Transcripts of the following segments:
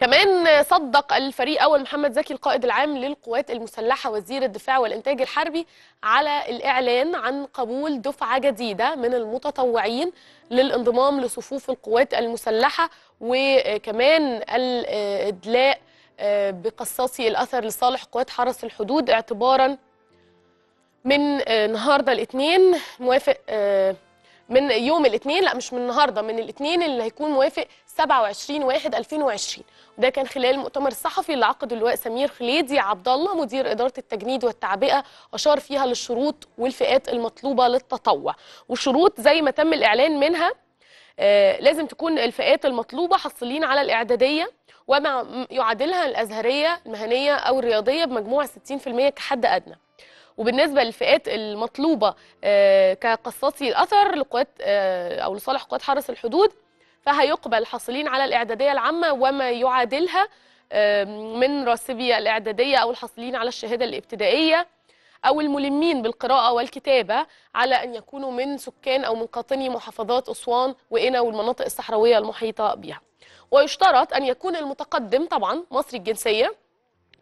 كمان صدق الفريق أول محمد زكي القائد العام للقوات المسلحة وزير الدفاع والإنتاج الحربي على الإعلان عن قبول دفعة جديدة من المتطوعين للانضمام لصفوف القوات المسلحة وكمان الإدلاء آه، بقصاصي الأثر لصالح قوات حرس الحدود اعتباراً من آه، النهارده الاثنين موافق آه، من يوم الاثنين لا مش من النهارده من الاثنين اللي هيكون موافق 27 1 2020 وده كان خلال المؤتمر الصحفي اللي عقده اللواء سمير خليدي عبد الله مدير اداره التجنيد والتعبئه اشار فيها للشروط والفئات المطلوبه للتطوع وشروط زي ما تم الاعلان منها آه لازم تكون الفئات المطلوبه حاصلين على الاعداديه وما يعادلها الازهريه المهنيه او الرياضيه بمجموع 60% كحد ادنى وبالنسبه للفئات المطلوبه آه، كقصاصي الاثر لقوات آه، او لصالح قوات حرس الحدود فهيقبل حاصلين على الاعداديه العامه وما يعادلها من راسبي الاعداديه او الحاصلين على الشهاده الابتدائيه أو الملمين بالقراءة والكتابة على أن يكونوا من سكان أو من قاطني محافظات أسوان وإنا والمناطق الصحراوية المحيطة بها ويشترط أن يكون المتقدم طبعا مصري الجنسية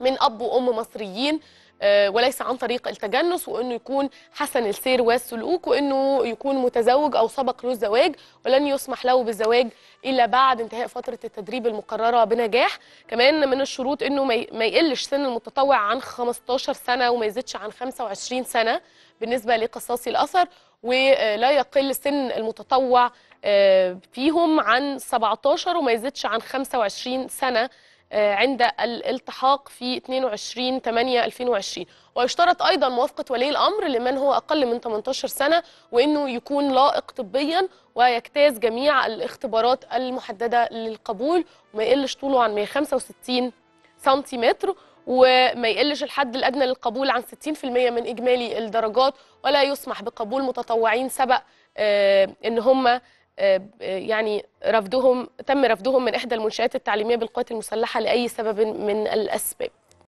من أب وأم مصريين آه، وليس عن طريق التجنس وانه يكون حسن السير والسلوك وانه يكون متزوج او سبق له الزواج ولن يسمح له بالزواج الا بعد انتهاء فتره التدريب المقرره بنجاح كمان من الشروط انه ما يقلش سن المتطوع عن 15 سنه وما يزيدش عن 25 سنه بالنسبه لقصاصي الاثر ولا يقل سن المتطوع آه، فيهم عن 17 وما يزيدش عن 25 سنه عند الالتحاق في 22 8 2020 ويشترط ايضا موافقه ولي الامر لمن هو اقل من 18 سنه وانه يكون لائق طبيا ويجتاز جميع الاختبارات المحدده للقبول وما يقلش طوله عن 165 سنتيمتر وما يقلش الحد الادنى للقبول عن 60% من اجمالي الدرجات ولا يسمح بقبول متطوعين سبق آه، ان هم يعني رفضهم تم رفضهم من إحدى المنشآت التعليمية بالقوات المسلحة لأي سبب من الأسباب